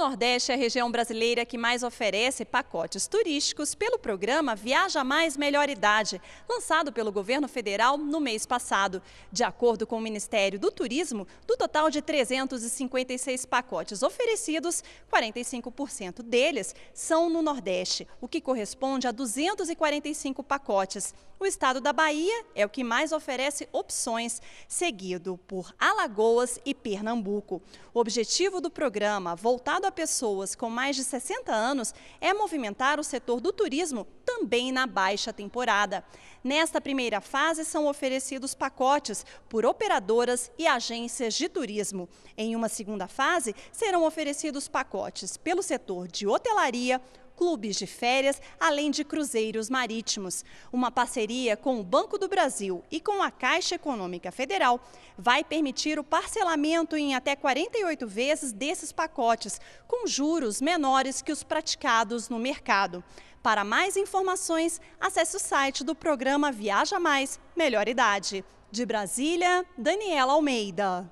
Nordeste é a região brasileira que mais oferece pacotes turísticos pelo programa Viaja Mais Melhor Idade, lançado pelo governo federal no mês passado. De acordo com o Ministério do Turismo, do total de 356 pacotes oferecidos, 45% deles são no Nordeste, o que corresponde a 245 pacotes. O estado da Bahia é o que mais oferece opções, seguido por Alagoas e Pernambuco. O objetivo do programa, voltado a pessoas com mais de 60 anos é movimentar o setor do turismo também na baixa temporada. Nesta primeira fase, são oferecidos pacotes por operadoras e agências de turismo. Em uma segunda fase, serão oferecidos pacotes pelo setor de hotelaria, clubes de férias, além de cruzeiros marítimos. Uma parceria com o Banco do Brasil e com a Caixa Econômica Federal vai permitir o parcelamento em até 48 vezes desses pacotes, com juros menores que os praticados no mercado. Para mais informações, acesse o site do programa Viaja Mais, Melhor Idade. De Brasília, Daniela Almeida.